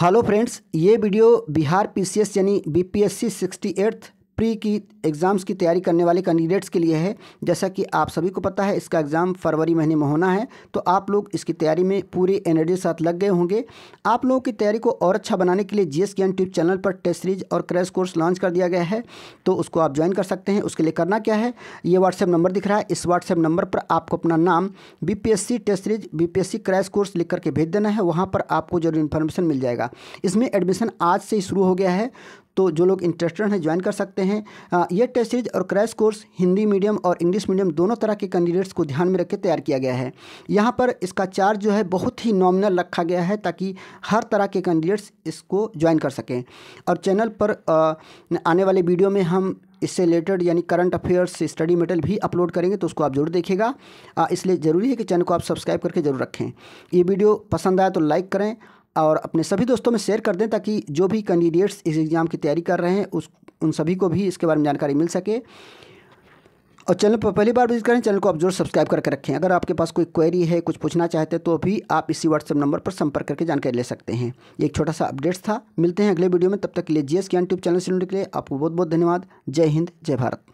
hello friends ये video Bihar PCS यानी BPSC sixty eighth pre की एग्ज़ाम्स की तैयारी करने वाले कैंडिडेट्स के लिए है जैसा कि आप सभी को पता है इसका एग्ज़ाम फरवरी महीने में होना है तो आप लोग इसकी तैयारी में पूरी एनर्जी के साथ लग गए होंगे आप लोगों की तैयारी को और अच्छा बनाने के लिए जी एस ट्यूब चैनल पर टेस्ट सीरीज और क्रैश कोर्स लॉन्च कर दिया गया है तो उसको आप ज्वाइन कर सकते हैं उसके लिए करना क्या है ये व्हाट्सएप नंबर दिख रहा है इस व्हाट्सएप नंबर पर आपको अपना नाम B test series B crash course लिख करके भेज देना है वहाँ पर आपको जरूर इन्फॉर्मेशन मिल जाएगा इसमें एडमिशन आज से ही शुरू हो गया है तो जो लोग इंटरेस्टेड हैं ज्वाइन कर सकते हैं ये टेस्ट सीरीज और क्रैश कोर्स हिंदी मीडियम और इंग्लिश मीडियम दोनों तरह के कैंडिडेट्स को ध्यान में रखकर तैयार किया गया है यहाँ पर इसका चार्ज जो है बहुत ही नॉमिनल रखा गया है ताकि हर तरह के कैंडिडेट्स इसको ज्वाइन कर सकें और चैनल पर आने वाले वीडियो में हम इससे रिलेटेड यानी करंट अफेयर्स स्टडी मेटेल भी अपलोड करेंगे तो उसको आप जरूर देखेगा इसलिए ज़रूरी है कि चैनल को आप सब्सक्राइब करके जरूर रखें ये वीडियो पसंद आया तो लाइक करें और अपने सभी दोस्तों में शेयर कर दें ताकि जो भी कैंडिडेट्स इस एग्ज़ाम की तैयारी कर रहे हैं उस उन सभी को भी इसके बारे में जानकारी मिल सके और चैनल पर पहली बार विजिट करें चैनल को आप जरूर सब्सक्राइब करके रखें अगर आपके पास कोई क्वेरी है कुछ पूछना चाहते हैं तो भी आप इसी व्हाट्सएप नंबर पर संपर्क करके जानकारी ले सकते हैं एक छोटा सा अपडेट्स था मिलते हैं अगले वीडियो में तब तक के लिए जीएस के ट्यूब चैनल से जुड़ने के लिए आपको बहुत बहुत धन्यवाद जय हिंद जय भारत